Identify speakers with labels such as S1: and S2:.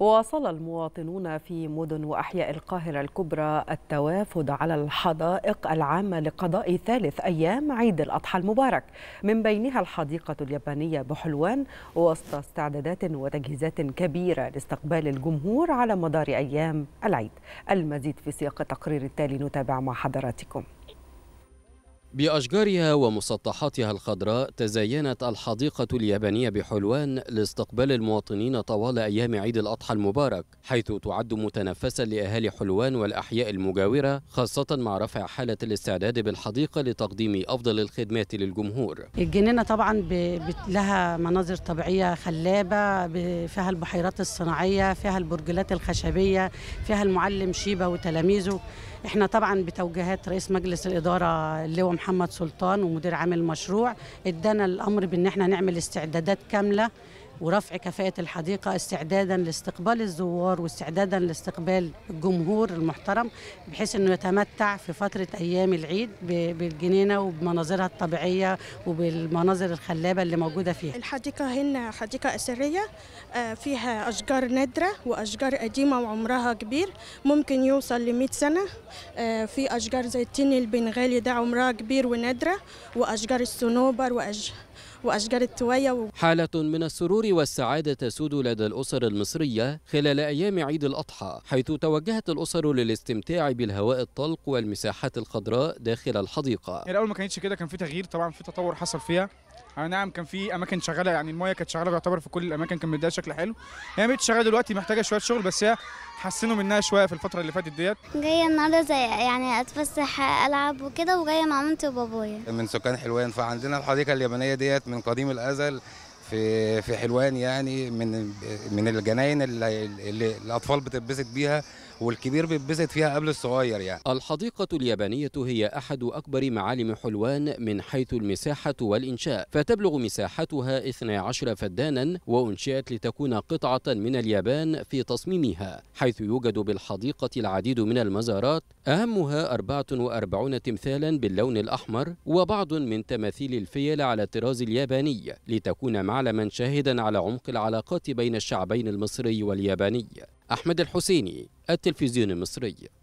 S1: واصل المواطنون في مدن وأحياء القاهرة الكبرى التوافد على الحدائق العامة لقضاء ثالث أيام عيد الأضحى المبارك من بينها الحديقة اليابانية بحلوان وسط استعدادات وتجهيزات كبيرة لاستقبال الجمهور على مدار أيام العيد المزيد في سياق التقرير التالي نتابع مع حضراتكم
S2: بأشجارها ومسطحاتها الخضراء تزينت الحديقة اليابانية بحلوان لاستقبال المواطنين طوال أيام عيد الأضحى المبارك حيث تعد متنفسا لأهالي حلوان والأحياء المجاورة خاصة مع رفع حالة الاستعداد بالحديقة لتقديم أفضل الخدمات للجمهور
S3: الجنينة طبعا ب... لها مناظر طبيعية خلابة ب... فيها البحيرات الصناعية فيها البرجلات الخشبية فيها المعلم شيبة وتلاميذه احنا طبعا بتوجيهات رئيس مجلس الإدارة اللي هو محمد سلطان ومدير عام المشروع ادانا الامر بان احنا نعمل استعدادات كامله ورفع كفاءة الحديقة استعدادا لاستقبال الزوار واستعدادا لاستقبال الجمهور المحترم بحيث أنه يتمتع في فترة أيام العيد بالجنينة وبمناظرها الطبيعية وبالمناظر الخلابة اللي موجودة فيها
S4: الحديقة هنا حديقة أثرية آه، فيها أشجار نادرة وأشجار قديمة وعمرها كبير ممكن يوصل ل 100 سنة آه، في أشجار زي التين البنغالي ده عمرها كبير ونادرة وأشجار الصنوبر وأشجار وأشجار التوية
S2: حالة من السرور والسعادة تسود لدى الأسر المصرية خلال أيام عيد الأضحى حيث توجهت الأسر للاستمتاع بالهواء الطلق والمساحات الخضراء داخل الحديقة الأول ما كانتش كده كان في تغيير طبعا في تطور حصل فيها يعني نعم كان في اماكن شغاله يعني المايه كانت شغاله يعتبر في كل الاماكن كان مديها شكل حلو هي يعني بقت شغاله دلوقتي محتاجه شويه شغل بس هي حسنوا منها شويه في الفتره اللي فاتت ديت
S4: جايه النهارده زي يعني اتفسح العب وكده وجايه مع مامتي وبابايا
S2: من سكان حلوان فعندنا الحديقه اليابانيه ديت من قديم الازل في في حلوان يعني من من الجناين اللي, اللي الاطفال بتتبسط بيها والكبير بيتبسط فيها قبل الصغير يعني الحديقة اليابانية هي أحد أكبر معالم حلوان من حيث المساحة والإنشاء فتبلغ مساحتها 12 فدانا وأنشئت لتكون قطعة من اليابان في تصميمها حيث يوجد بالحديقة العديد من المزارات أهمها 44 تمثالا باللون الأحمر وبعض من تماثيل الفيل على الطراز الياباني لتكون معلما شاهدا على عمق العلاقات بين الشعبين المصري والياباني أحمد الحسيني التلفزيون المصري